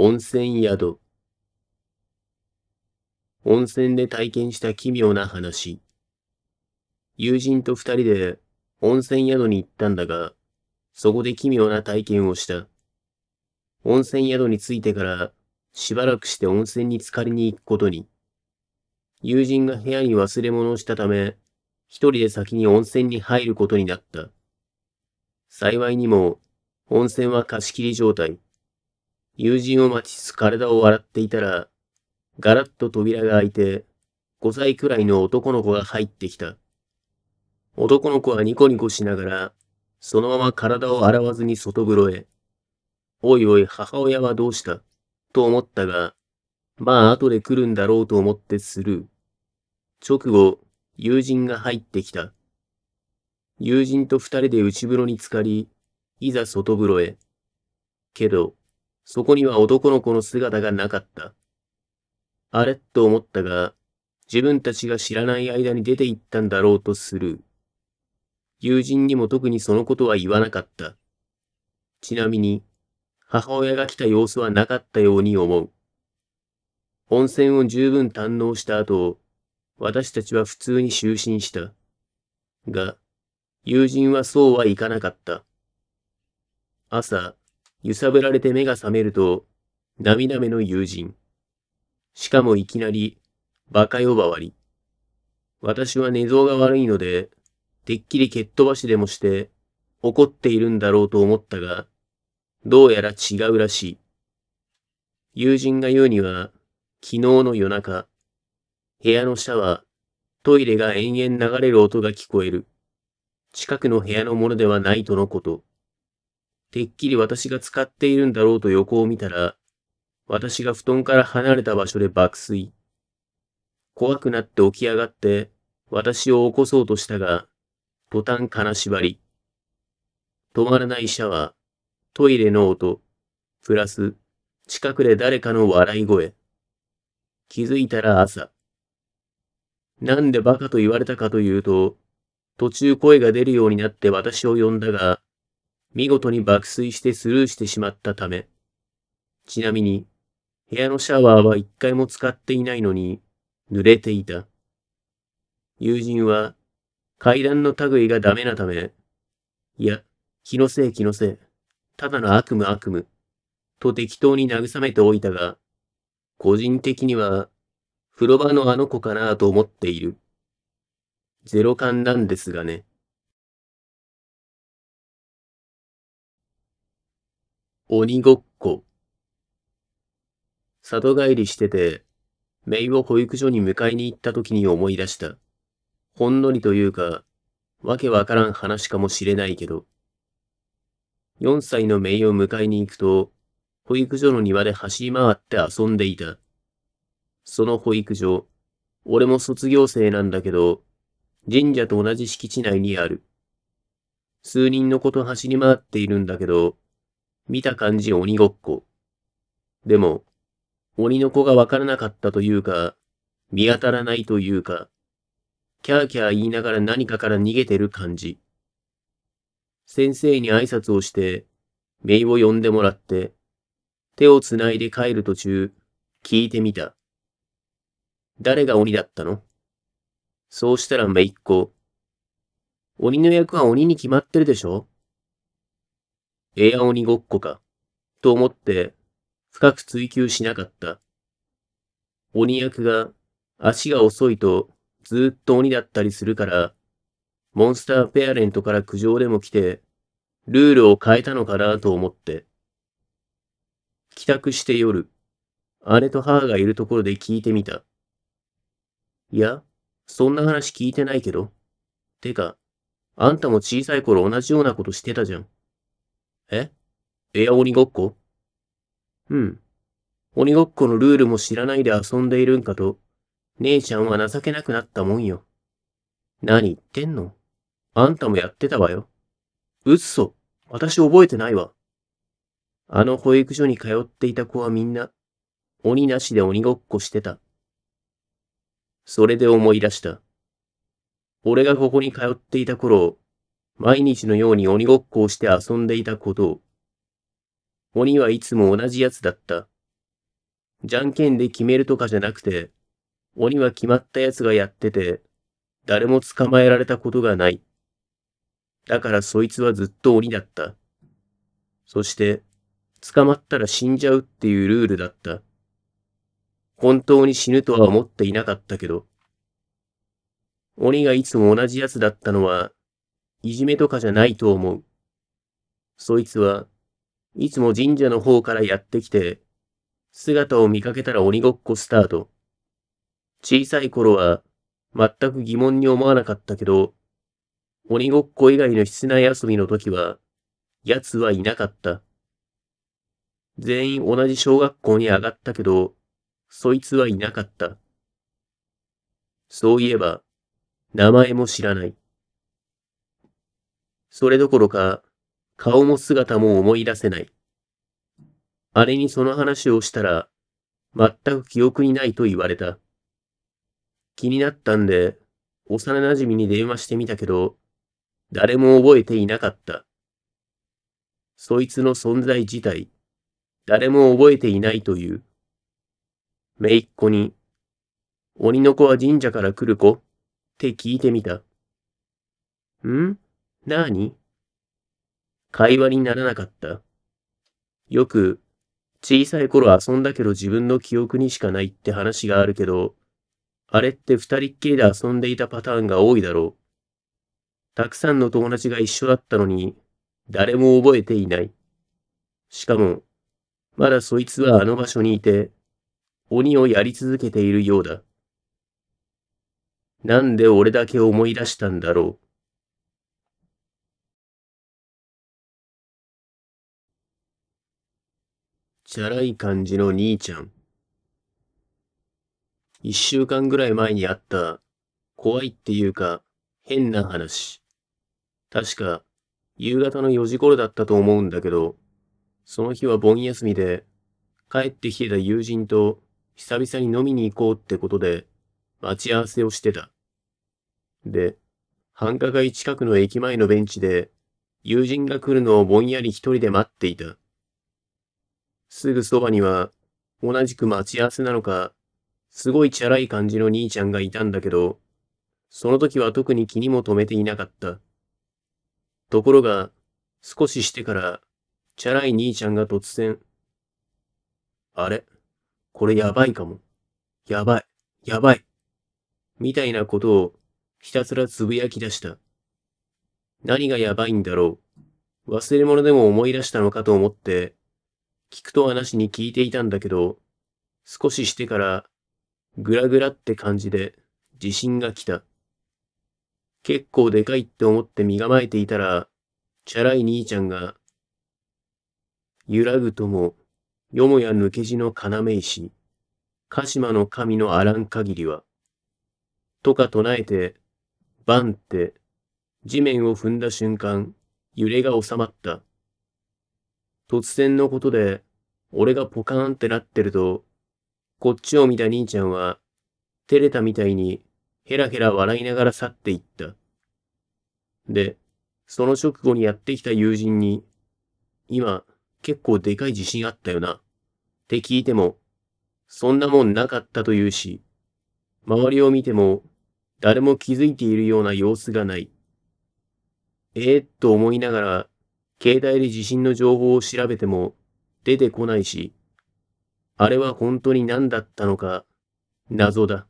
温泉宿。温泉で体験した奇妙な話。友人と二人で温泉宿に行ったんだが、そこで奇妙な体験をした。温泉宿に着いてからしばらくして温泉に浸かりに行くことに。友人が部屋に忘れ物をしたため、一人で先に温泉に入ることになった。幸いにも、温泉は貸し切り状態。友人を待ちつ体を洗っていたら、ガラッと扉が開いて、5歳くらいの男の子が入ってきた。男の子はニコニコしながら、そのまま体を洗わずに外風呂へ。おいおい、母親はどうしたと思ったが、まあ後で来るんだろうと思ってスルー。直後、友人が入ってきた。友人と二人で内風呂に浸かり、いざ外風呂へ。けど、そこには男の子の姿がなかった。あれと思ったが、自分たちが知らない間に出て行ったんだろうとする。友人にも特にそのことは言わなかった。ちなみに、母親が来た様子はなかったように思う。温泉を十分堪能した後、私たちは普通に就寝した。が、友人はそうはいかなかった。朝、揺さぶられて目が覚めると、涙目の友人。しかもいきなり、馬鹿呼ばわり。私は寝相が悪いので、てっきり蹴っ飛ばしでもして、怒っているんだろうと思ったが、どうやら違うらしい。友人が言うには、昨日の夜中、部屋のシャワー、トイレが延々流れる音が聞こえる。近くの部屋のものではないとのこと。てっきり私が使っているんだろうと横を見たら、私が布団から離れた場所で爆睡。怖くなって起き上がって、私を起こそうとしたが、途端金縛り。止まらないシャワー、トイレの音、プラス、近くで誰かの笑い声。気づいたら朝。なんでバカと言われたかというと、途中声が出るようになって私を呼んだが、見事に爆睡してスルーしてしまったため、ちなみに、部屋のシャワーは一回も使っていないのに、濡れていた。友人は、階段の類がダメなため、いや、気のせい気のせい、ただの悪夢悪夢、と適当に慰めておいたが、個人的には、風呂場のあの子かなと思っている。ゼロ感なんですがね。鬼ごっこ。里帰りしてて、メイを保育所に迎えに行った時に思い出した。ほんのりというか、わけわからん話かもしれないけど。4歳のメイを迎えに行くと、保育所の庭で走り回って遊んでいた。その保育所、俺も卒業生なんだけど、神社と同じ敷地内にある。数人の子と走り回っているんだけど、見た感じ鬼ごっこ。でも、鬼の子がわからなかったというか、見当たらないというか、キャーキャー言いながら何かから逃げてる感じ。先生に挨拶をして、メイを呼んでもらって、手をつないで帰る途中、聞いてみた。誰が鬼だったのそうしたらメイっ子。鬼の役は鬼に決まってるでしょエア鬼ごっこか、と思って深く追求しなかった。鬼役が足が遅いとずっと鬼だったりするから、モンスターペアレントから苦情でも来て、ルールを変えたのかなと思って。帰宅して夜、姉と母がいるところで聞いてみた。いや、そんな話聞いてないけど。てか、あんたも小さい頃同じようなことしてたじゃん。えエア鬼ごっこうん。鬼ごっこのルールも知らないで遊んでいるんかと、姉ちゃんは情けなくなったもんよ。何言ってんのあんたもやってたわよ。うっそ。私覚えてないわ。あの保育所に通っていた子はみんな、鬼なしで鬼ごっこしてた。それで思い出した。俺がここに通っていた頃、毎日のように鬼ごっこをして遊んでいたことを。鬼はいつも同じやつだった。じゃんけんで決めるとかじゃなくて、鬼は決まったやつがやってて、誰も捕まえられたことがない。だからそいつはずっと鬼だった。そして、捕まったら死んじゃうっていうルールだった。本当に死ぬとは思っていなかったけど。鬼がいつも同じやつだったのはいじめとかじゃないと思う。そいつはいつも神社の方からやってきて、姿を見かけたら鬼ごっこスタート。小さい頃は全く疑問に思わなかったけど、鬼ごっこ以外の室内遊びの時は、奴はいなかった。全員同じ小学校に上がったけど、そいつはいなかった。そういえば、名前も知らない。それどころか、顔も姿も思い出せない。あれにその話をしたら、全く記憶にないと言われた。気になったんで、幼馴染に電話してみたけど、誰も覚えていなかった。そいつの存在自体、誰も覚えていないという。めいっ子に、鬼の子は神社から来る子って聞いてみた。んなに会話にならなかった。よく、小さい頃遊んだけど自分の記憶にしかないって話があるけど、あれって二人っきりで遊んでいたパターンが多いだろう。たくさんの友達が一緒だったのに、誰も覚えていない。しかも、まだそいつはあの場所にいて、鬼をやり続けているようだ。なんで俺だけ思い出したんだろう。チャラい感じの兄ちゃん。一週間ぐらい前にあった、怖いっていうか、変な話。確か、夕方の4時頃だったと思うんだけど、その日は盆休みで、帰ってきてた友人と久々に飲みに行こうってことで、待ち合わせをしてた。で、繁華街近くの駅前のベンチで、友人が来るのをぼんやり一人で待っていた。すぐそばには、同じく待ち合わせなのか、すごいチャラい感じの兄ちゃんがいたんだけど、その時は特に気にも留めていなかった。ところが、少ししてから、チャラい兄ちゃんが突然、あれこれやばいかも。やばい。やばい。みたいなことをひたすらつぶやき出した。何がやばいんだろう。忘れ物でも思い出したのかと思って聞くとはなしに聞いていたんだけど、少ししてから、ぐらぐらって感じで、地震が来た。結構でかいって思って身構えていたら、チャラい兄ちゃんが、揺らぐとも、よもや抜け地の要石、鹿島の神のあらん限りは、とか唱えて、バンって、地面を踏んだ瞬間、揺れが収まった。突然のことで、俺がポカーンってなってると、こっちを見た兄ちゃんは、照れたみたいに、ヘラヘラ笑いながら去っていった。で、その直後にやってきた友人に、今、結構でかい地震あったよな。って聞いても、そんなもんなかったというし、周りを見ても、誰も気づいているような様子がない。ええー、と思いながら、携帯で地震の情報を調べても出てこないし、あれは本当に何だったのか謎だ。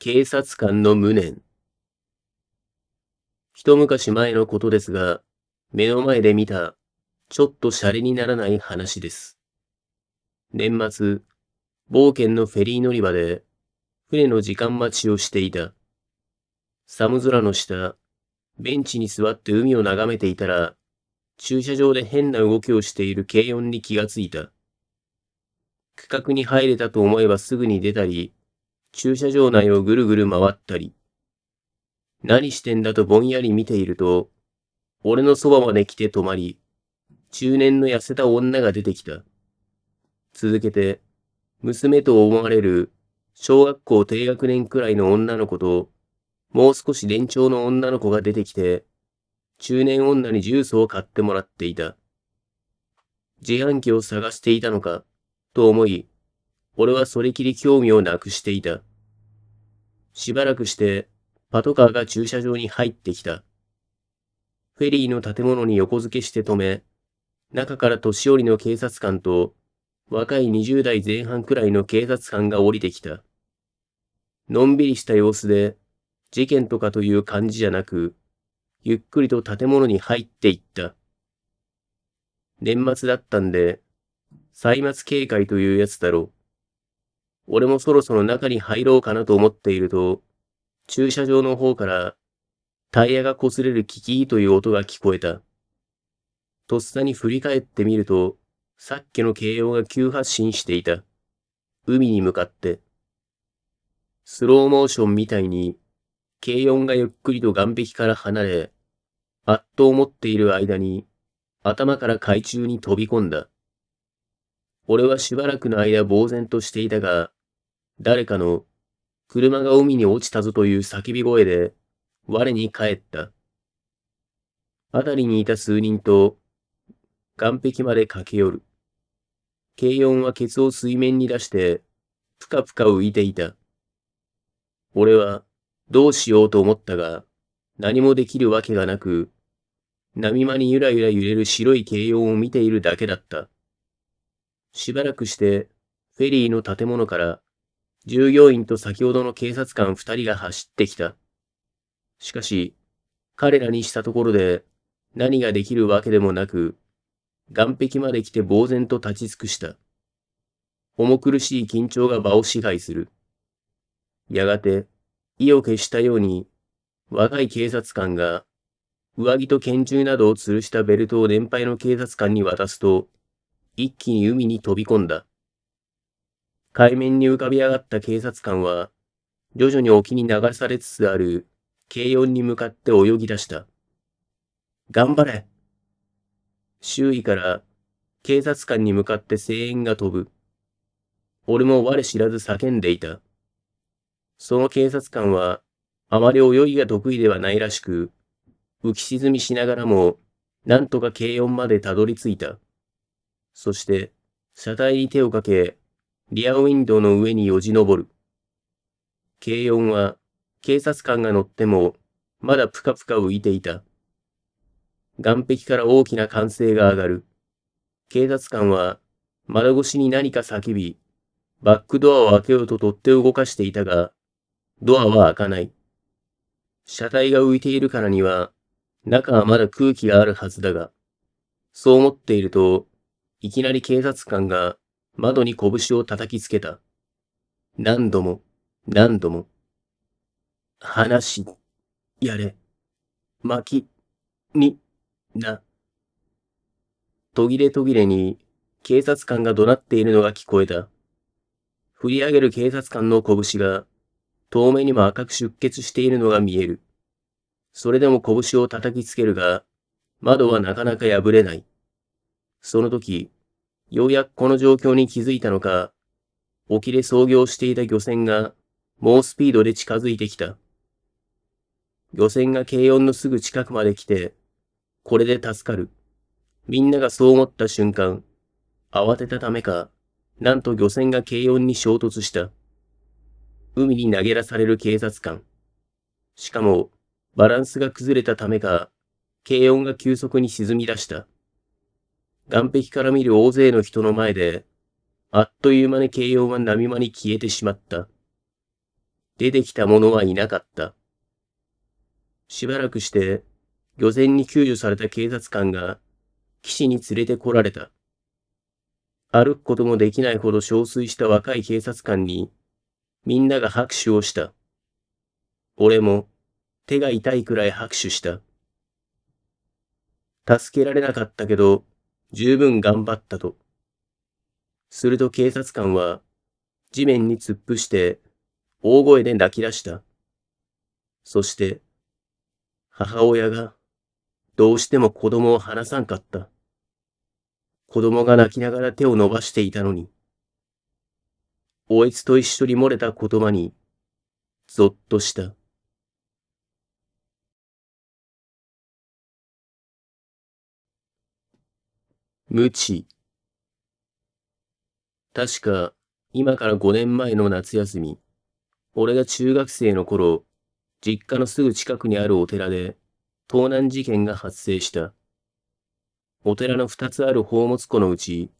警察官の無念。一昔前のことですが、目の前で見た、ちょっとシャレにならない話です。年末、冒険のフェリー乗り場で、船の時間待ちをしていた。寒空の下、ベンチに座って海を眺めていたら、駐車場で変な動きをしている軽音に気がついた。区画に入れたと思えばすぐに出たり、駐車場内をぐるぐる回ったり、何してんだとぼんやり見ていると、俺のそばまで来て止まり、中年の痩せた女が出てきた。続けて、娘と思われる小学校低学年くらいの女の子と、もう少し年長の女の子が出てきて、中年女にジュースを買ってもらっていた。自販機を探していたのか、と思い、俺はそれきり興味をなくしていた。しばらくして、パトカーが駐車場に入ってきた。フェリーの建物に横付けして止め、中から年寄りの警察官と若い20代前半くらいの警察官が降りてきた。のんびりした様子で、事件とかという感じじゃなく、ゆっくりと建物に入っていった。年末だったんで、歳末警戒というやつだろう。俺もそろそろ中に入ろうかなと思っていると、駐車場の方からタイヤが擦れるキキーという音が聞こえた。とっさに振り返ってみると、さっきの慶応が急発進していた。海に向かって。スローモーションみたいに、軽音がゆっくりと岸壁から離れ、あっと思っている間に、頭から海中に飛び込んだ。俺はしばらくの間呆然としていたが、誰かの、車が海に落ちたぞという叫び声で、我に帰った。辺りにいた数人と、岸壁まで駆け寄る。軽音はケツを水面に出して、ぷかぷか浮いていた。俺はどうしようと思ったが、何もできるわけがなく、波間にゆらゆら揺れる白い形容を見ているだけだった。しばらくして、フェリーの建物から、従業員と先ほどの警察官二人が走ってきた。しかし、彼らにしたところで、何ができるわけでもなく、岸壁まで来て呆然と立ち尽くした。重苦しい緊張が場を支配する。やがて、意を決したように、若い警察官が、上着と拳銃などを吊るしたベルトを年配の警察官に渡すと、一気に海に飛び込んだ。海面に浮かび上がった警察官は、徐々に沖に流されつつある軽音に向かって泳ぎ出した。頑張れ周囲から警察官に向かって声援が飛ぶ。俺も我知らず叫んでいた。その警察官は、あまり泳ぎが得意ではないらしく、浮き沈みしながらも、なんとか軽音までたどり着いた。そして、車体に手をかけ、リアウィンドウの上によじ登る。軽音は、警察官が乗っても、まだぷかぷか浮いていた。岸壁から大きな歓声が上がる。警察官は、窓越しに何か叫び、バックドアを開けようと取っ手を動かしていたが、ドアは開かない。車体が浮いているからには、中はまだ空気があるはずだが、そう思っていると、いきなり警察官が窓に拳を叩きつけた。何度も、何度も。話、やれ、巻き、に、な。途切れ途切れに警察官が怒鳴っているのが聞こえた。振り上げる警察官の拳が遠目にも赤く出血しているのが見える。それでも拳を叩きつけるが、窓はなかなか破れない。その時、ようやくこの状況に気づいたのか、沖で操業していた漁船が猛スピードで近づいてきた。漁船が軽音のすぐ近くまで来て、これで助かる。みんながそう思った瞬間、慌てたためか、なんと漁船が軽音に衝突した。海に投げ出される警察官。しかも、バランスが崩れたためか、軽音が急速に沈み出した。岸壁から見る大勢の人の前で、あっという間に軽音は波間に消えてしまった。出てきた者はいなかった。しばらくして、漁船に救助された警察官が、岸に連れてこられた。歩くこともできないほど憔悴した若い警察官に、みんなが拍手をした。俺も手が痛いくらい拍手した。助けられなかったけど、十分頑張ったと。すると警察官は地面に突っ伏して大声で泣き出した。そして母親がどうしても子供を離さんかった。子供が泣きながら手を伸ばしていたのに。おえつと一緒に漏れた言葉に、ぞっとした。無知。確か、今から5年前の夏休み、俺が中学生の頃、実家のすぐ近くにあるお寺で、盗難事件が発生した。お寺の二つある宝物庫のうち、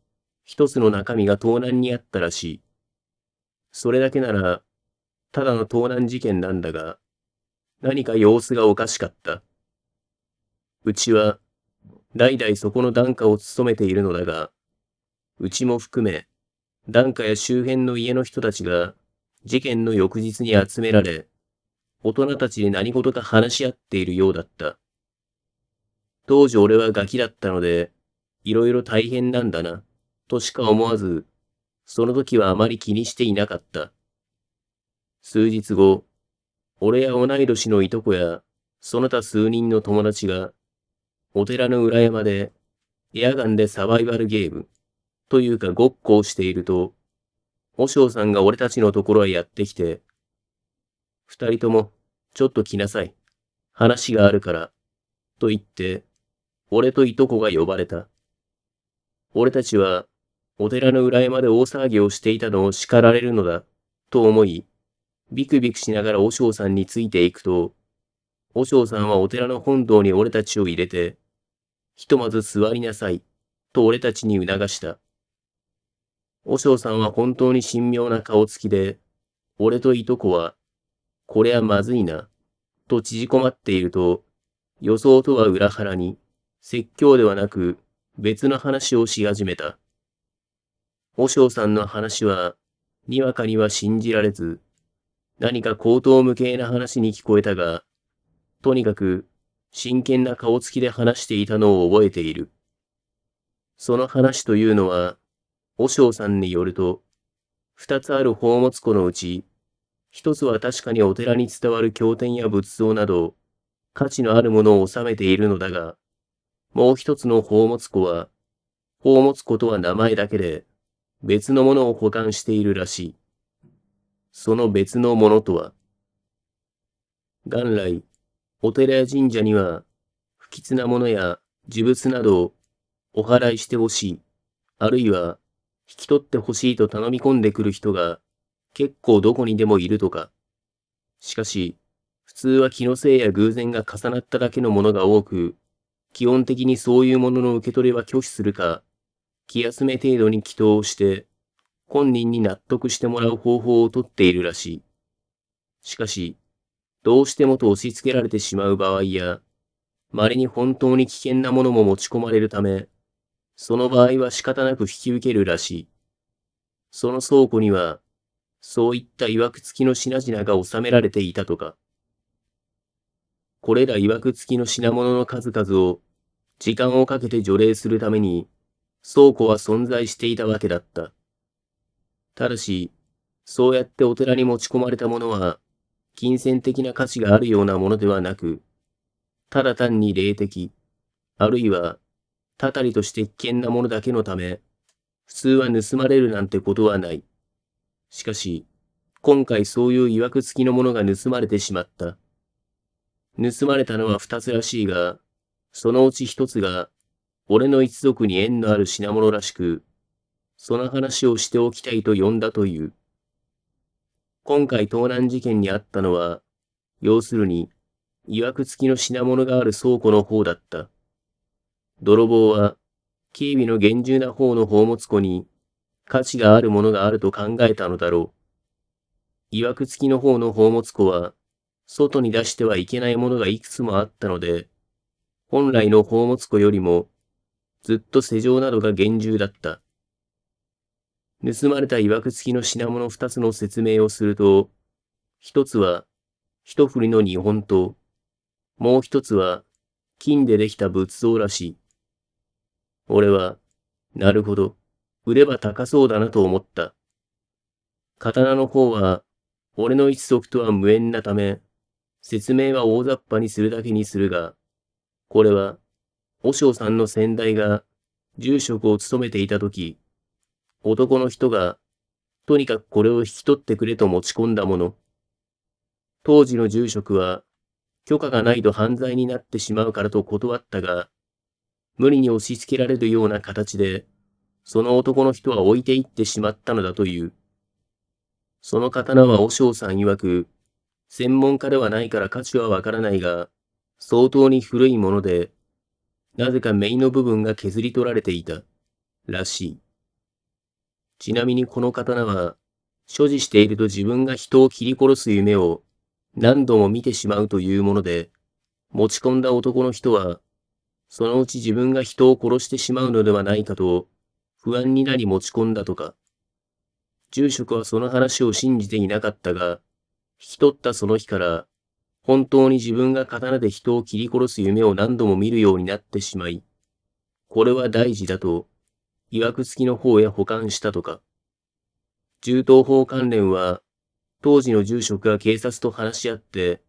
一つの中身が盗難にあったらしい。それだけなら、ただの盗難事件なんだが、何か様子がおかしかった。うちは、代々そこの檀家を務めているのだが、うちも含め、檀家や周辺の家の人たちが、事件の翌日に集められ、大人たちで何事か話し合っているようだった。当時俺はガキだったので、いろいろ大変なんだな、としか思わず、その時はあまり気にしていなかった。数日後、俺や同い年のいとこや、その他数人の友達が、お寺の裏山で、エアガンでサバイバルゲーム、というかごっこをしていると、和尚さんが俺たちのところへやってきて、二人とも、ちょっと来なさい。話があるから、と言って、俺といとこが呼ばれた。俺たちは、お寺の裏山で大騒ぎをしていたのを叱られるのだ、と思い、ビクビクしながら和尚さんについていくと、和尚さんはお寺の本堂に俺たちを入れて、ひとまず座りなさい、と俺たちに促した。和尚さんは本当に神妙な顔つきで、俺といとこは、これはまずいな、と縮こまっていると、予想とは裏腹に、説教ではなく、別の話をし始めた。和尚さんの話は、にわかには信じられず、何か口頭無形な話に聞こえたが、とにかく真剣な顔つきで話していたのを覚えている。その話というのは、和尚さんによると、二つある宝物庫のうち、一つは確かにお寺に伝わる経典や仏像など、価値のあるものを収めているのだが、もう一つの宝物庫は、宝物庫とは名前だけで、別のものを保管しているらしい。その別のものとは、元来、お寺や神社には、不吉なものや呪物などをお祓いしてほしい、あるいは引き取ってほしいと頼み込んでくる人が結構どこにでもいるとか。しかし、普通は気のせいや偶然が重なっただけのものが多く、基本的にそういうものの受け取りは拒否するか、気休め程度に祈祷をして、本人に納得してもらう方法をとっているらしい。しかし、どうしてもと押し付けられてしまう場合や、稀に本当に危険なものも持ち込まれるため、その場合は仕方なく引き受けるらしい。その倉庫には、そういった曰く付きの品々が収められていたとか。これら曰く付きの品物の数々を、時間をかけて除霊するために、倉庫は存在していたわけだった。ただし、そうやってお寺に持ち込まれたものは、金銭的な価値があるようなものではなく、ただ単に霊的、あるいは、たたりとして危険なものだけのため、普通は盗まれるなんてことはない。しかし、今回そういう曰く付きのものが盗まれてしまった。盗まれたのは二つらしいが、そのうち一つが俺の一族に縁のある品物らしく、その話をしておきたいと呼んだという。今回盗難事件にあったのは、要するに、曰く付きの品物がある倉庫の方だった。泥棒は、警備の厳重な方の宝物庫に、価値があるものがあると考えたのだろう。曰く付きの方の宝物庫は、外に出してはいけないものがいくつもあったので、本来の宝物庫よりもずっと施錠などが厳重だった。盗まれた曰く付きの品物二つの説明をすると、一つは、一振りの日本刀。もう一つは、金でできた仏像らしい。俺は、なるほど、売れば高そうだなと思った。刀の方は、俺の一足とは無縁なため、説明は大雑把にするだけにするが、これは、和尚さんの先代が住職を務めていたとき、男の人が、とにかくこれを引き取ってくれと持ち込んだもの。当時の住職は、許可がないと犯罪になってしまうからと断ったが、無理に押し付けられるような形で、その男の人は置いていってしまったのだという。その刀は和尚さん曰く、専門家ではないから価値はわからないが、相当に古いもので、なぜかメイの部分が削り取られていた、らしい。ちなみにこの刀は、所持していると自分が人を切り殺す夢を何度も見てしまうというもので、持ち込んだ男の人は、そのうち自分が人を殺してしまうのではないかと、不安になり持ち込んだとか。住職はその話を信じていなかったが、引き取ったその日から、本当に自分が刀で人を切り殺す夢を何度も見るようになってしまい、これは大事だと、曰く付きの方へ保管したとか。銃刀法関連は、当時の住職が警察と話し合って、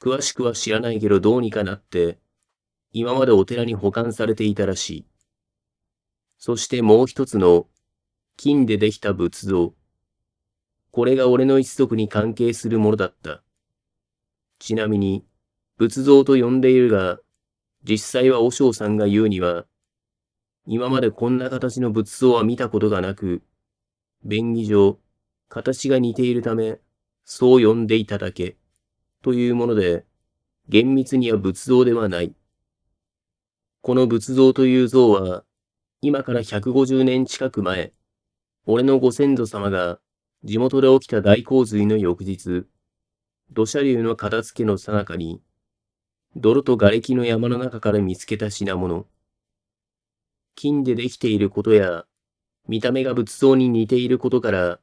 詳しくは知らないけどどうにかなって、今までお寺に保管されていたらしい。そしてもう一つの、金でできた仏像。これが俺の一族に関係するものだった。ちなみに、仏像と呼んでいるが、実際は和尚さんが言うには、今までこんな形の仏像は見たことがなく、便宜上、形が似ているため、そう呼んでいただけ、というもので、厳密には仏像ではない。この仏像という像は、今から150年近く前、俺のご先祖様が地元で起きた大洪水の翌日、土砂流の片付けのさなかに、泥と瓦礫の山の中から見つけた品物。金でできていることや、見た目が仏像に似ていることから、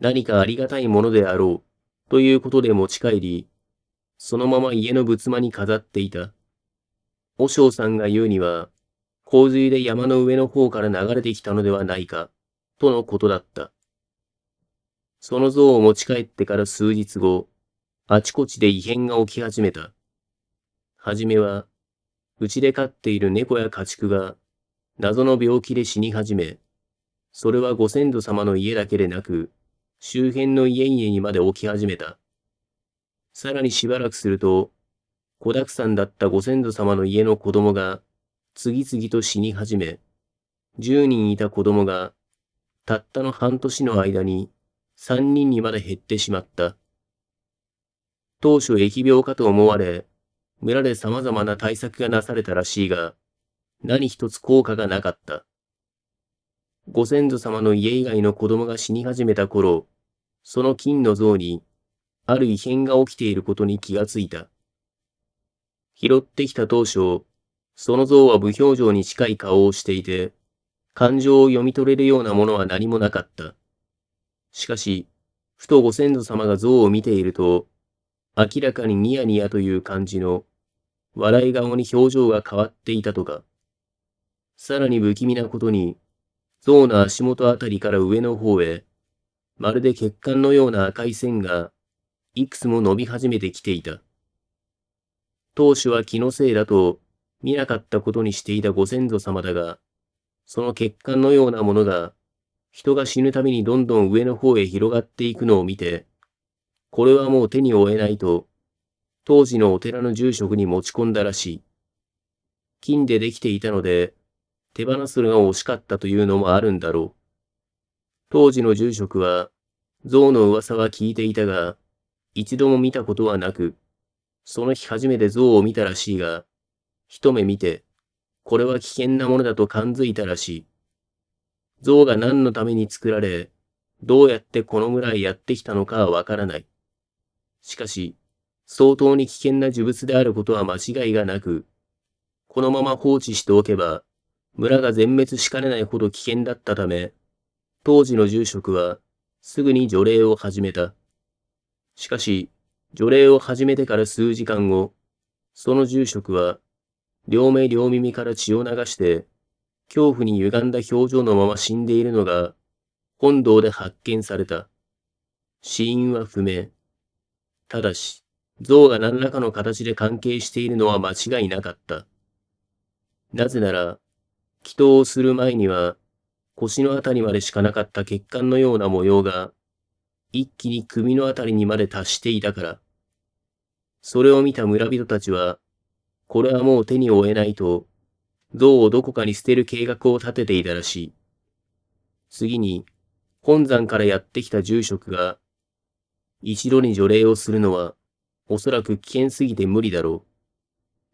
何かありがたいものであろう、ということで持ち帰り、そのまま家の仏間に飾っていた。和尚さんが言うには、洪水で山の上の方から流れてきたのではないか、とのことだった。その像を持ち帰ってから数日後、あちこちで異変が起き始めた。はじめは、うちで飼っている猫や家畜が、謎の病気で死に始め、それはご先祖様の家だけでなく、周辺の家々にまで起き始めた。さらにしばらくすると、子沢山だったご先祖様の家の子供が、次々と死に始め、10人いた子供が、たったの半年の間に、3人にまで減ってしまった。当初疫病かと思われ、村で様々な対策がなされたらしいが、何一つ効果がなかった。ご先祖様の家以外の子供が死に始めた頃、その金の像に、ある異変が起きていることに気がついた。拾ってきた当初、その像は無表情に近い顔をしていて、感情を読み取れるようなものは何もなかった。しかし、ふとご先祖様が像を見ていると、明らかにニヤニヤという感じの、笑い顔に表情が変わっていたとか、さらに不気味なことに、象の足元あたりから上の方へ、まるで血管のような赤い線が、いくつも伸び始めてきていた。当初は気のせいだと、見なかったことにしていたご先祖様だが、その血管のようなものが、人が死ぬたびにどんどん上の方へ広がっていくのを見て、これはもう手に負えないと、当時のお寺の住職に持ち込んだらしい。金でできていたので、手放すのが惜しかったというのもあるんだろう。当時の住職は、象の噂は聞いていたが、一度も見たことはなく、その日初めて象を見たらしいが、一目見て、これは危険なものだと感づいたらしい。象が何のために作られ、どうやってこの村へやってきたのかはわからない。しかし、相当に危険な呪物であることは間違いがなく、このまま放置しておけば、村が全滅しかねないほど危険だったため、当時の住職は、すぐに除霊を始めた。しかし、除霊を始めてから数時間後、その住職は、両目両耳から血を流して、恐怖に歪んだ表情のまま死んでいるのが、本堂で発見された。死因は不明。ただし、像が何らかの形で関係しているのは間違いなかった。なぜなら、祈祷をする前には、腰のあたりまでしかなかった血管のような模様が、一気に首のあたりにまで達していたから。それを見た村人たちは、これはもう手に負えないと、像をどこかに捨てる計画を立てていたらしい。次に、本山からやってきた住職が、一度に除霊をするのは、おそらく危険すぎて無理だろ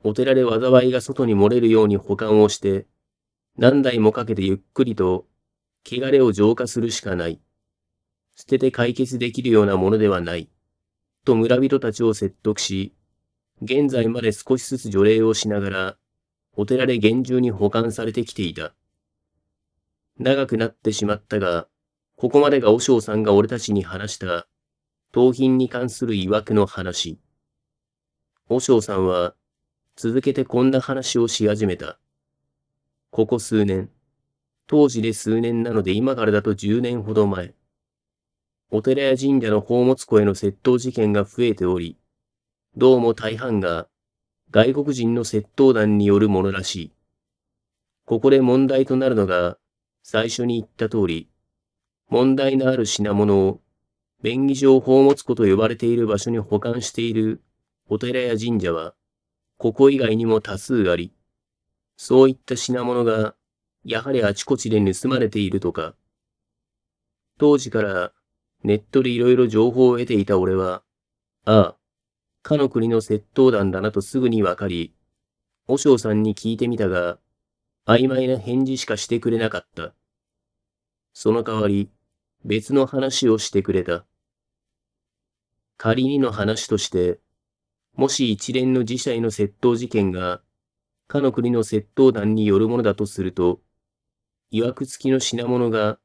う。お寺で災いが外に漏れるように保管をして、何代もかけてゆっくりと、汚れを浄化するしかない。捨てて解決できるようなものではない。と村人たちを説得し、現在まで少しずつ除霊をしながら、お寺で厳重に保管されてきていた。長くなってしまったが、ここまでが和尚さんが俺たちに話した盗品に関する疑くの話。和尚さんは、続けてこんな話をし始めた。ここ数年。当時で数年なので今からだと10年ほど前。お寺や神社の宝物庫への窃盗事件が増えており、どうも大半が外国人の窃盗団によるものらしい。ここで問題となるのが、最初に言った通り、問題のある品物を便宜上宝物庫と呼ばれている場所に保管しているお寺や神社は、ここ以外にも多数あり、そういった品物が、やはりあちこちで盗まれているとか、当時からネットで色々情報を得ていた俺は、ああ、かの国の窃盗団だなとすぐにわかり、和尚さんに聞いてみたが、曖昧な返事しかしてくれなかった。その代わり、別の話をしてくれた。仮にの話として、もし一連の自社への窃盗事件が、かの国の窃盗団によるものだとすると、いわくつきの品物が、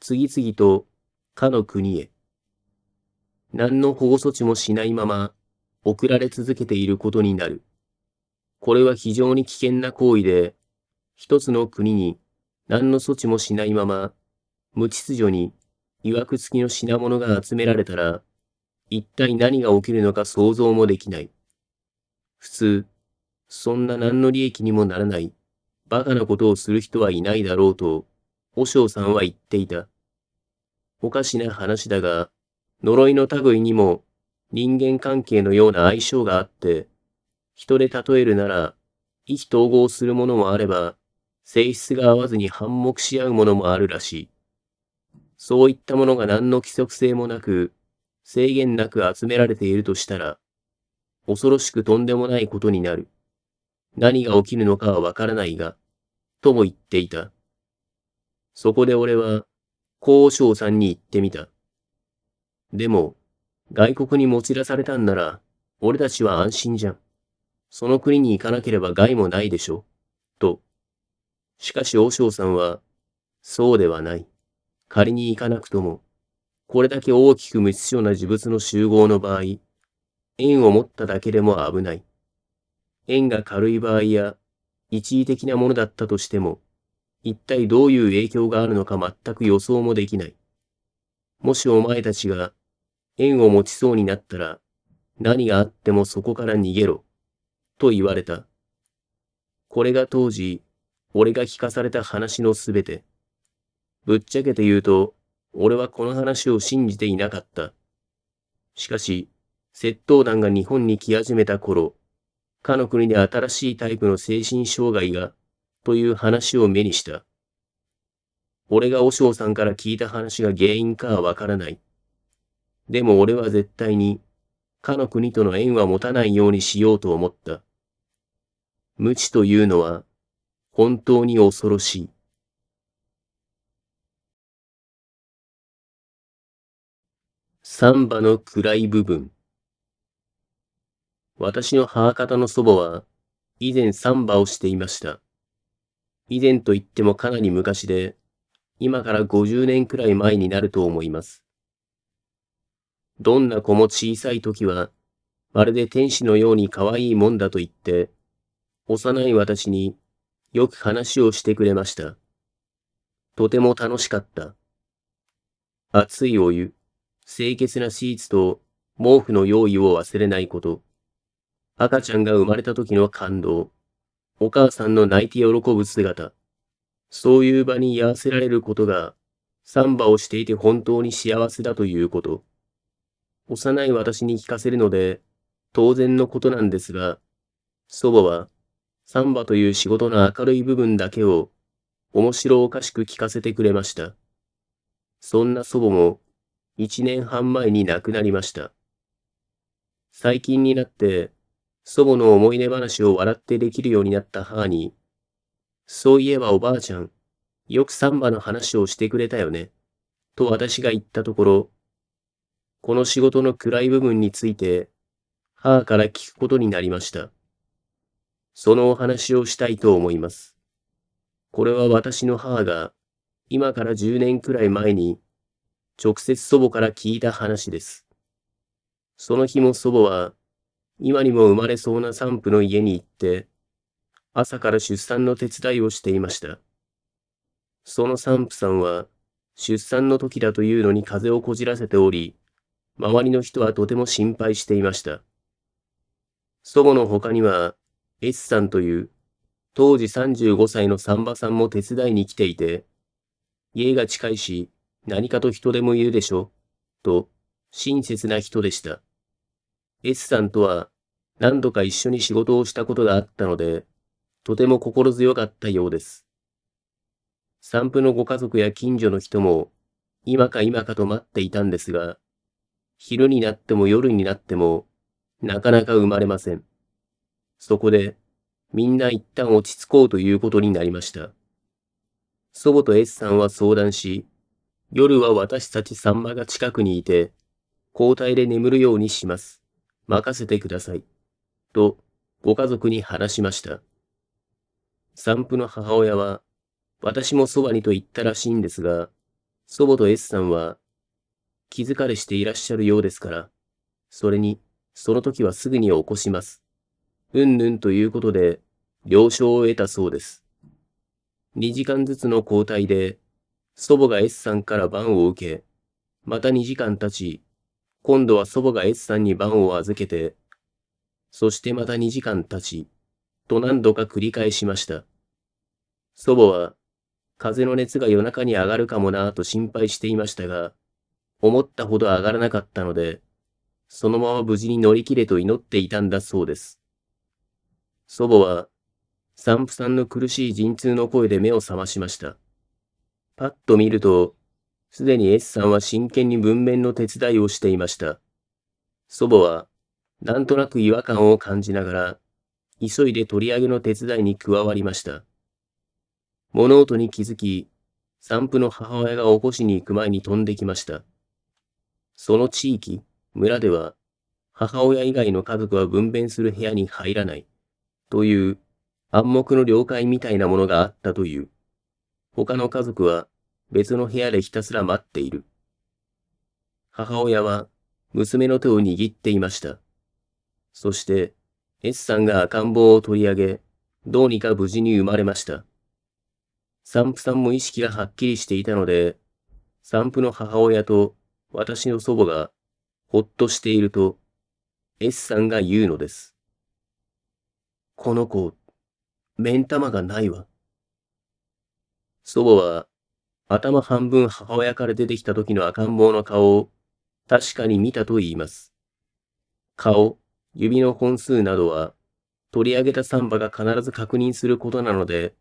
次々と、かの国へ、何の保護措置もしないまま、送られ続けていることになる。これは非常に危険な行為で、一つの国に何の措置もしないまま、無秩序にいわくつきの品物が集められたら、一体何が起きるのか想像もできない。普通、そんな何の利益にもならない、バカなことをする人はいないだろうと、和尚さんは言っていた。おかしな話だが、呪いの類にも人間関係のような相性があって、人で例えるなら、意気統合するものもあれば、性質が合わずに反目し合うものもあるらしい。そういったものが何の規則性もなく、制限なく集められているとしたら、恐ろしくとんでもないことになる。何が起きるのかはわからないが、とも言っていた。そこで俺は、交渉さんに言ってみた。でも、外国に持ち出されたんなら、俺たちは安心じゃん。その国に行かなければ害もないでしょ。と。しかし王将さんは、そうではない。仮に行かなくとも、これだけ大きく無秩序な事物の集合の場合、縁を持っただけでも危ない。縁が軽い場合や、一時的なものだったとしても、一体どういう影響があるのか全く予想もできない。もしお前たちが縁を持ちそうになったら、何があってもそこから逃げろ、と言われた。これが当時、俺が聞かされた話のすべて。ぶっちゃけて言うと、俺はこの話を信じていなかった。しかし、窃盗団が日本に来始めた頃、かの国で新しいタイプの精神障害が、という話を目にした。俺が和尚さんから聞いた話が原因かはわからない。でも俺は絶対に、かの国との縁は持たないようにしようと思った。無知というのは、本当に恐ろしい。サンバの暗い部分。私の母方の祖母は、以前サンバをしていました。以前と言ってもかなり昔で、今から50年くらい前になると思います。どんな子も小さい時は、まるで天使のように可愛いもんだと言って、幼い私によく話をしてくれました。とても楽しかった。熱いお湯。清潔なシーツと毛布の用意を忘れないこと。赤ちゃんが生まれた時の感動。お母さんの泣いて喜ぶ姿。そういう場に居合わせられることが、サンバをしていて本当に幸せだということ。幼い私に聞かせるので、当然のことなんですが、祖母は、サンバという仕事の明るい部分だけを、面白おかしく聞かせてくれました。そんな祖母も、1年半前に亡くなりました。最近になって、祖母の思い出話を笑ってできるようになった母に、そういえばおばあちゃん、よくサンバの話をしてくれたよね、と私が言ったところ、この仕事の暗い部分について、母から聞くことになりました。そのお話をしたいと思います。これは私の母が、今から10年くらい前に、直接祖母から聞いた話です。その日も祖母は、今にも生まれそうな産婦の家に行って、朝から出産の手伝いをしていました。その産婦さんは、出産の時だというのに風をこじらせており、周りの人はとても心配していました。祖母の他には、S さんという、当時35歳の産婆さんも手伝いに来ていて、家が近いし、何かと人でもいるでしょと、親切な人でした。S さんとは何度か一緒に仕事をしたことがあったので、とても心強かったようです。散布のご家族や近所の人も、今か今かと待っていたんですが、昼になっても夜になっても、なかなか生まれません。そこで、みんな一旦落ち着こうということになりました。祖母と S さんは相談し、夜は私たちサンマが近くにいて、交代で眠るようにします。任せてください。と、ご家族に話しました。散布の母親は、私もそばにと言ったらしいんですが、祖母と S さんは、気疲れしていらっしゃるようですから、それに、その時はすぐに起こします。うんぬんということで、了承を得たそうです。2時間ずつの交代で、祖母が S さんから番を受け、また2時間経ち、今度は祖母が S さんに番を預けて、そしてまた2時間経ち、と何度か繰り返しました。祖母は、風の熱が夜中に上がるかもなぁと心配していましたが、思ったほど上がらなかったので、そのまま無事に乗り切れと祈っていたんだそうです。祖母は、産婦さんの苦しい陣痛の声で目を覚ましました。パッと見ると、すでに S さんは真剣に文面の手伝いをしていました。祖母は、なんとなく違和感を感じながら、急いで取り上げの手伝いに加わりました。物音に気づき、散布の母親が起こしに行く前に飛んできました。その地域、村では、母親以外の家族は分娩する部屋に入らない、という暗黙の了解みたいなものがあったという。他の家族は別の部屋でひたすら待っている。母親は娘の手を握っていました。そして S さんが赤ん坊を取り上げ、どうにか無事に生まれました。散布さんも意識がはっきりしていたので、散布の母親と私の祖母がほっとしていると S さんが言うのです。この子、目ん玉がないわ。祖母は、頭半分母親から出てきた時の赤ん坊の顔を確かに見たと言います。顔、指の本数などは、取り上げたサンバが必ず確認することなので、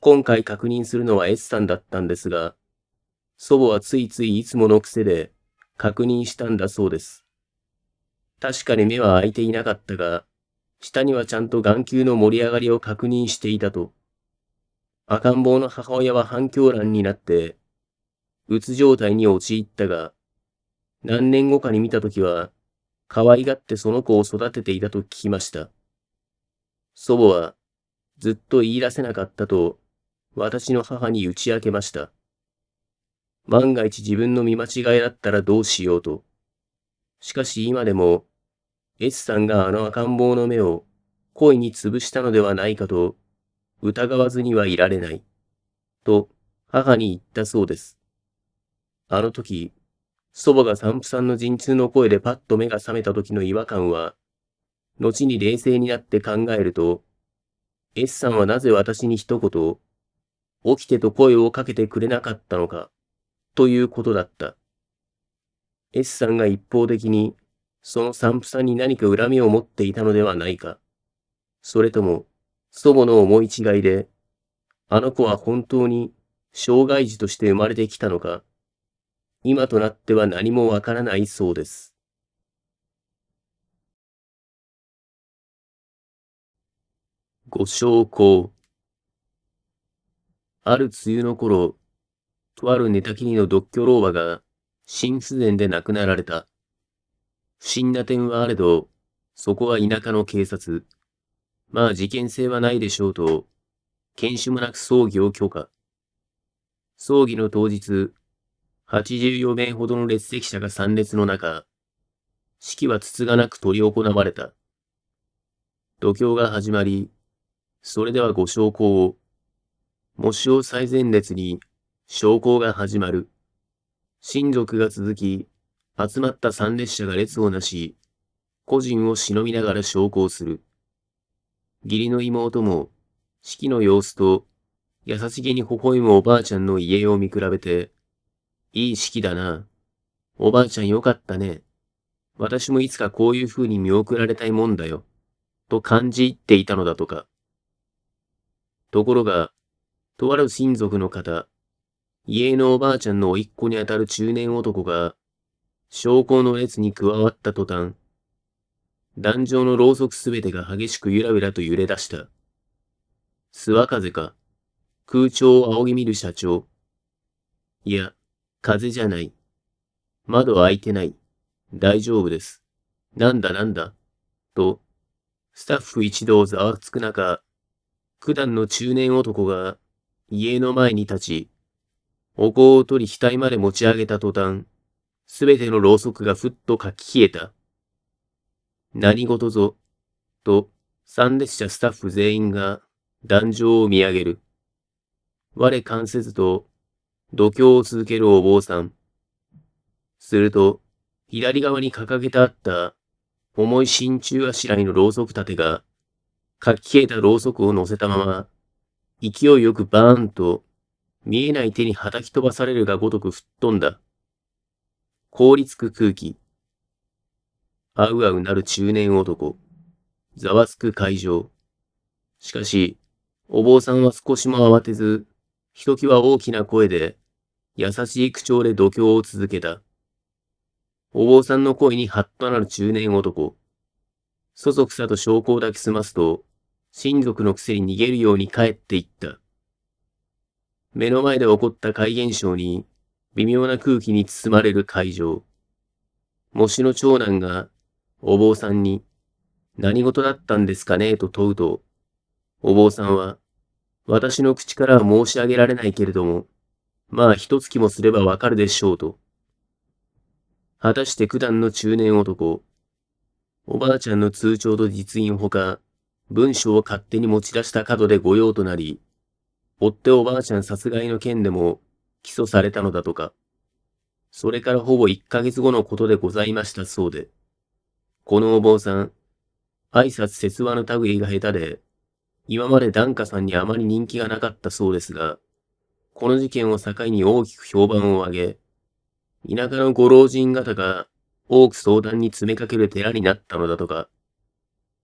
今回確認するのは S さんだったんですが、祖母はついついいつもの癖で確認したんだそうです。確かに目は開いていなかったが、下にはちゃんと眼球の盛り上がりを確認していたと。赤ん坊の母親は反響乱になって、うつ状態に陥ったが、何年後かに見たときは、可愛がってその子を育てていたと聞きました。祖母は、ずっと言い出せなかったと、私の母に打ち明けました。万が一自分の見間違いだったらどうしようと。しかし今でも、S さんがあの赤ん坊の目を恋に潰したのではないかと疑わずにはいられない。と、母に言ったそうです。あの時、祖母が散布さんの陣痛の声でパッと目が覚めた時の違和感は、後に冷静になって考えると、S さんはなぜ私に一言、起きてと声をかけてくれなかったのか、ということだった。S さんが一方的に、その散布さんに何か恨みを持っていたのではないか、それとも、祖母の思い違いで、あの子は本当に障害児として生まれてきたのか、今となっては何もわからないそうです。ご証拠。ある梅雨の頃、とある寝たきりの独居老婆が心不全で亡くなられた。不審な点はあれど、そこは田舎の警察。まあ事件性はないでしょうと、検視もなく葬儀を許可。葬儀の当日、84名ほどの列席者が参列の中、式はつつがなく執り行われた。度胸が始まり、それではご証拠を、模試を最前列に、証拠が始まる。親族が続き、集まった参列者が列をなし、個人を忍びながら証拠をする。義理の妹も、式の様子と、優しげに微笑むおばあちゃんの家を見比べて、いい式だな。おばあちゃんよかったね。私もいつかこういう風に見送られたいもんだよ。と感じ入っていたのだとか。ところが、とある親族の方、家のおばあちゃんの甥っ子にあたる中年男が、証拠の列に加わった途端、壇上のろうそくすべてが激しくゆらゆらと揺れ出した。諏訪風か。空調を仰ぎ見る社長。いや、風じゃない。窓開いてない。大丈夫です。なんだなんだ。と、スタッフ一同ざわつく中、九段の中年男が家の前に立ち、お香を取り額まで持ち上げた途端、すべてのろうそくがふっとかき消えた。何事ぞ、と三列車スタッフ全員が壇上を見上げる。我関せずと、度胸を続けるお坊さん。すると、左側に掲げてあった重い真鍮あしらいのろうそく立てが、かき消えたろうそくを乗せたまま、勢いよくバーンと、見えない手に叩き飛ばされるがごとく吹っ飛んだ。凍りつく空気。あうあうなる中年男。ざわつく会場。しかし、お坊さんは少しも慌てず、ひときわ大きな声で、優しい口調で度胸を続けた。お坊さんの声にハッとなる中年男。そそくさと証拠を抱き済ますと、親族のくせに逃げるように帰っていった。目の前で起こった怪現象に、微妙な空気に包まれる会場。模試の長男がお坊さんに、何事だったんですかねと問うと、お坊さんは、私の口からは申し上げられないけれども、まあ一月もすればわかるでしょうと。果たして九段の中年男、おばあちゃんの通帳と実印ほか、文書を勝手に持ち出した角で御用となり、追っておばあちゃん殺害の件でも起訴されたのだとか、それからほぼ1ヶ月後のことでございましたそうで。このお坊さん、挨拶説話の類が下手で、今まで檀家さんにあまり人気がなかったそうですが、この事件を境に大きく評判を上げ、田舎のご老人方が多く相談に詰めかける寺になったのだとか、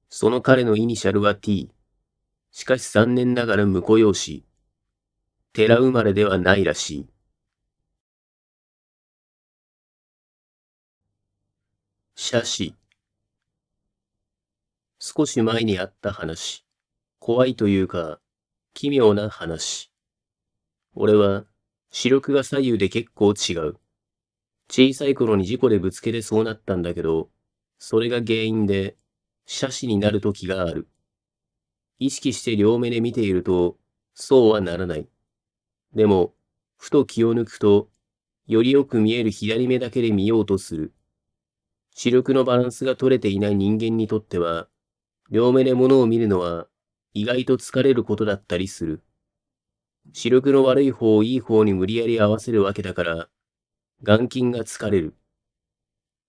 その彼のイニシャルは T。しかし残念ながら婿養子。寺生まれではないらしい。写真。少し前にあった話。怖いというか、奇妙な話。俺は、視力が左右で結構違う。小さい頃に事故でぶつけてそうなったんだけど、それが原因で、斜視になる時がある。意識して両目で見ていると、そうはならない。でも、ふと気を抜くと、よりよく見える左目だけで見ようとする。視力のバランスが取れていない人間にとっては、両目で物を見るのは意外と疲れることだったりする。視力の悪い方をいい方に無理やり合わせるわけだから、眼筋が疲れる。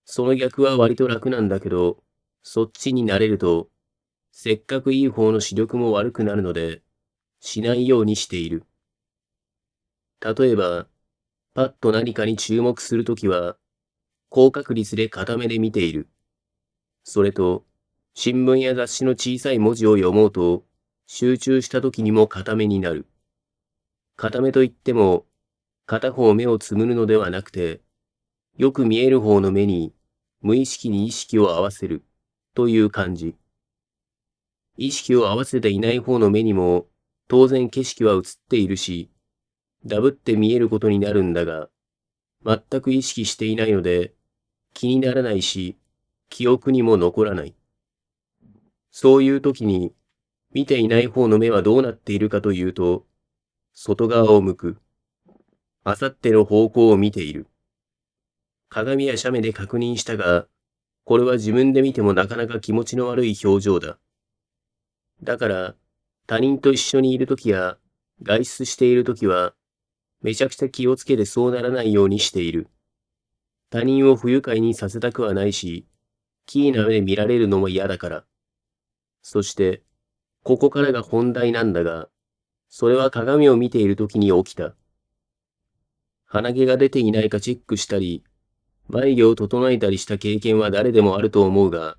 その逆は割と楽なんだけど、そっちに慣れると、せっかくいい方の視力も悪くなるので、しないようにしている。例えば、パッと何かに注目するときは、高確率で固めで見ている。それと、新聞や雑誌の小さい文字を読もうと、集中した時にも固めになる。固めといっても、片方目をつむるのではなくて、よく見える方の目に無意識に意識を合わせるという感じ。意識を合わせていない方の目にも当然景色は映っているし、ダブって見えることになるんだが、全く意識していないので気にならないし、記憶にも残らない。そういう時に、見ていない方の目はどうなっているかというと、外側を向く。あさっての方向を見ている。鏡や写メで確認したが、これは自分で見てもなかなか気持ちの悪い表情だ。だから、他人と一緒にいる時や、外出している時は、めちゃくちゃ気をつけてそうならないようにしている。他人を不愉快にさせたくはないし、キーな目で見られるのも嫌だから。そして、ここからが本題なんだが、それは鏡を見ている時に起きた。鼻毛が出ていないかチェックしたり、眉毛を整えたりした経験は誰でもあると思うが、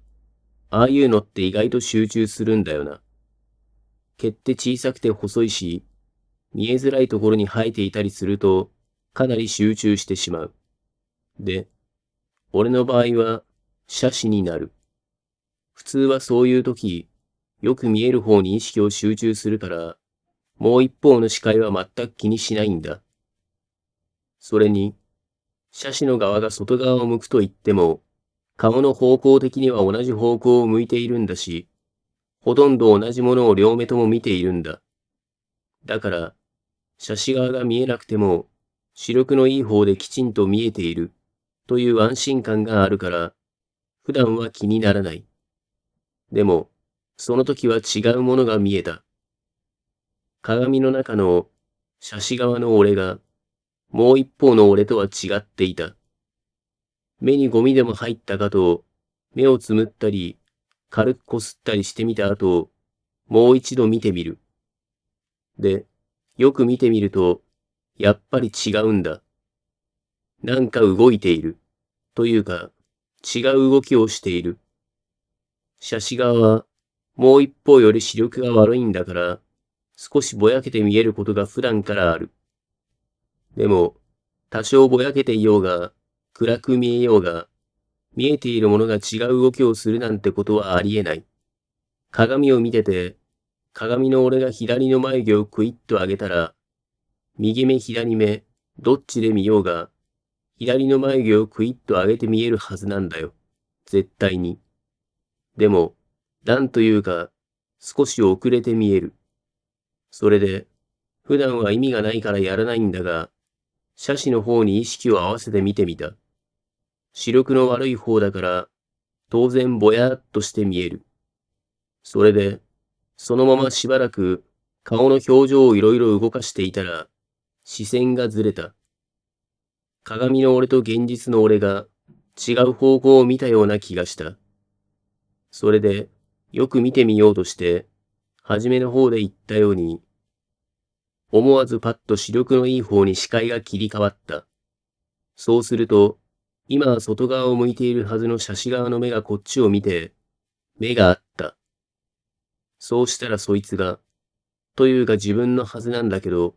ああいうのって意外と集中するんだよな。毛って小さくて細いし、見えづらいところに生えていたりすると、かなり集中してしまう。で、俺の場合は、斜視になる。普通はそういう時、よく見える方に意識を集中するから、もう一方の視界は全く気にしないんだ。それに、斜視の側が外側を向くと言っても、顔の方向的には同じ方向を向いているんだし、ほとんど同じものを両目とも見ているんだ。だから、斜視側が見えなくても、視力のいい方できちんと見えている、という安心感があるから、普段は気にならない。でも、その時は違うものが見えた。鏡の中の、写真側の俺が、もう一方の俺とは違っていた。目にゴミでも入ったかと、目をつむったり、軽くこすったりしてみた後、もう一度見てみる。で、よく見てみると、やっぱり違うんだ。なんか動いている。というか、違う動きをしている。写真側はもう一方より視力が悪いんだから、少しぼやけて見えることが普段からある。でも、多少ぼやけていようが、暗く見えようが、見えているものが違う動きをするなんてことはありえない。鏡を見てて、鏡の俺が左の眉毛をクイッと上げたら、右目左目、どっちで見ようが、左の眉毛をクイッと上げて見えるはずなんだよ。絶対に。でも、なんというか、少し遅れて見える。それで、普段は意味がないからやらないんだが、写真の方に意識を合わせて見てみた。視力の悪い方だから、当然ぼやっとして見える。それで、そのまましばらく顔の表情をいろいろ動かしていたら、視線がずれた。鏡の俺と現実の俺が違う方向を見たような気がした。それで、よく見てみようとして、はじめの方で言ったように、思わずパッと視力のいい方に視界が切り替わった。そうすると、今は外側を向いているはずの斜視側の目がこっちを見て、目があった。そうしたらそいつが、というか自分のはずなんだけど、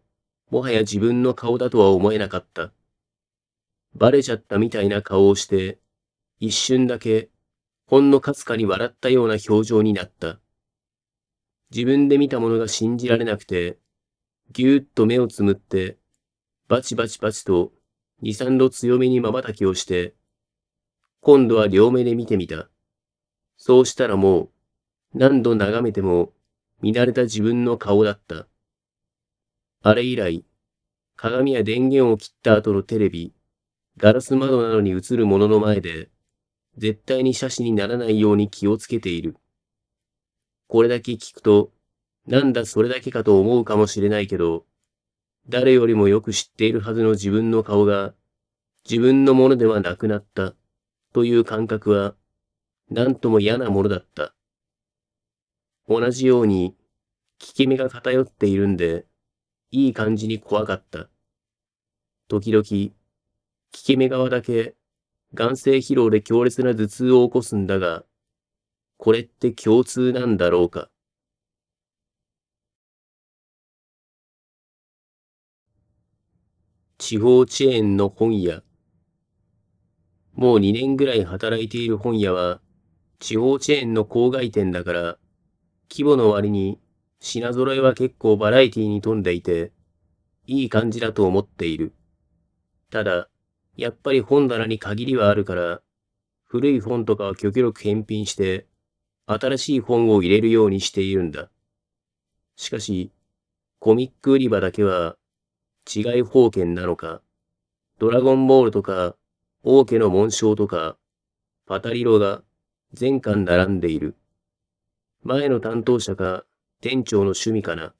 もはや自分の顔だとは思えなかった。バレちゃったみたいな顔をして、一瞬だけほんのかすかに笑ったような表情になった。自分で見たものが信じられなくて、ぎゅーっと目をつむって、バチバチバチと、二三度強めに瞬きをして、今度は両目で見てみた。そうしたらもう、何度眺めても、見慣れた自分の顔だった。あれ以来、鏡や電源を切った後のテレビ、ガラス窓などに映るものの前で、絶対に斜視にならないように気をつけている。これだけ聞くと、なんだそれだけかと思うかもしれないけど、誰よりもよく知っているはずの自分の顔が、自分のものではなくなった、という感覚は、なんとも嫌なものだった。同じように、効き目が偏っているんで、いい感じに怖かった。時々、聞き目側だけ眼性疲労で強烈な頭痛を起こすんだが、これって共通なんだろうか。地方チェーンの本屋。もう2年ぐらい働いている本屋は、地方チェーンの郊外店だから、規模の割に品揃えは結構バラエティに富んでいて、いい感じだと思っている。ただ、やっぱり本棚に限りはあるから、古い本とかは極力返品して、新しい本を入れるようにしているんだ。しかし、コミック売り場だけは、違い方権なのか、ドラゴンボールとか、王家の紋章とか、パタリロが全巻並んでいる。前の担当者か店長の趣味かな、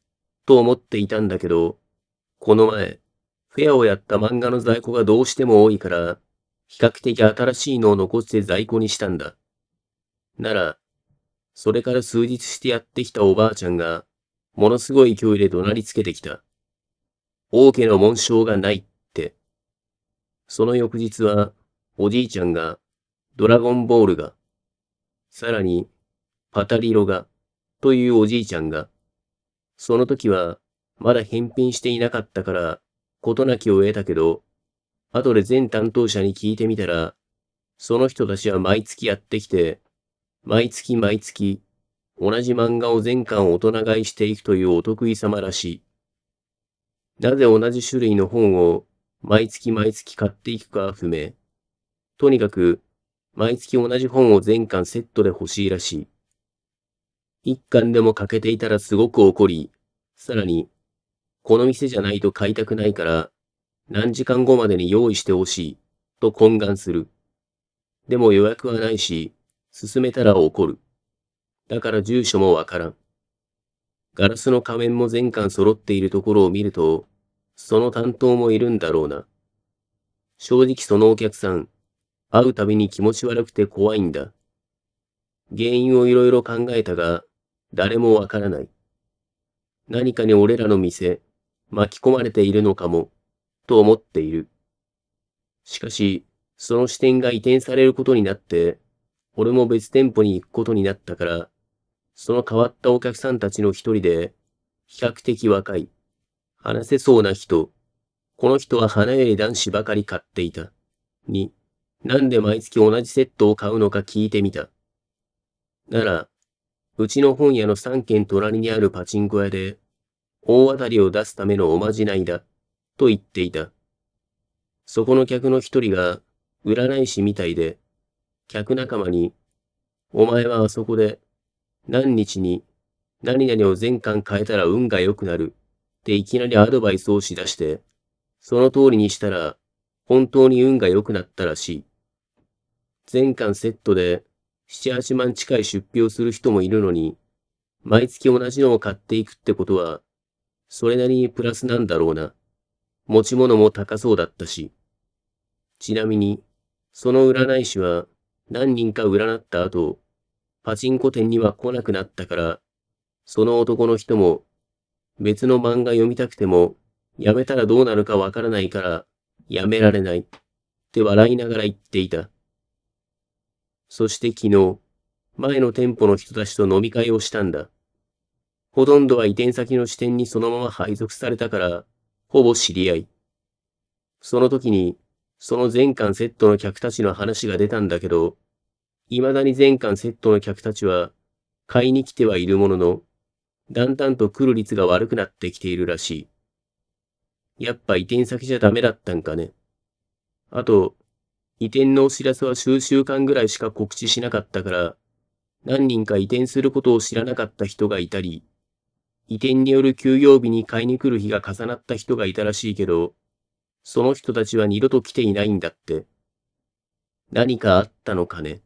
と思っていたんだけど、この前、ペアをやった漫画の在庫がどうしても多いから、比較的新しいのを残して在庫にしたんだ。なら、それから数日してやってきたおばあちゃんが、ものすごい勢いで怒鳴りつけてきた。王家の紋章がないって。その翌日は、おじいちゃんが、ドラゴンボールが、さらに、パタリロが、というおじいちゃんが、その時は、まだ返品していなかったから、事なきを得たけど、後で全担当者に聞いてみたら、その人たちは毎月やってきて、毎月毎月、同じ漫画を全巻大人買いしていくというお得意様らしい。なぜ同じ種類の本を毎月毎月買っていくかは不明。とにかく、毎月同じ本を全巻セットで欲しいらしい。一巻でも欠けていたらすごく怒り、さらにこの店じゃないと買いたくないから、何時間後までに用意してほしい、と懇願する。でも予約はないし、進めたら怒る。だから住所もわからん。ガラスの仮面も全巻揃っているところを見ると、その担当もいるんだろうな。正直そのお客さん、会うたびに気持ち悪くて怖いんだ。原因をいろいろ考えたが、誰もわからない。何かに俺らの店、巻き込まれているのかも、と思っている。しかし、その視点が移転されることになって、俺も別店舗に行くことになったから、その変わったお客さんたちの一人で、比較的若い、話せそうな人、この人は花より男子ばかり買っていた。に、なんで毎月同じセットを買うのか聞いてみた。なら、うちの本屋の3軒隣にあるパチンコ屋で、大当たりを出すためのおまじないだ、と言っていた。そこの客の一人が、占い師みたいで、客仲間に、お前はあそこで、何日に、何々を全巻変えたら運が良くなる、っていきなりアドバイスをしだして、その通りにしたら、本当に運が良くなったらしい。全巻セットで、7、8万近い出費をする人もいるのに、毎月同じのを買っていくってことは、それなりにプラスなんだろうな。持ち物も高そうだったし。ちなみに、その占い師は何人か占った後、パチンコ店には来なくなったから、その男の人も別の漫画読みたくても、やめたらどうなるかわからないから、やめられない。って笑いながら言っていた。そして昨日、前の店舗の人たちと飲み会をしたんだ。ほとんどは移転先の支店にそのまま配属されたから、ほぼ知り合い。その時に、その全館セットの客たちの話が出たんだけど、未だに全館セットの客たちは、買いに来てはいるものの、だんだんと来る率が悪くなってきているらしい。やっぱ移転先じゃダメだったんかね。あと、移転のお知らせは数週間ぐらいしか告知しなかったから、何人か移転することを知らなかった人がいたり、移転による休業日に買いに来る日が重なった人がいたらしいけど、その人たちは二度と来ていないんだって。何かあったのかね。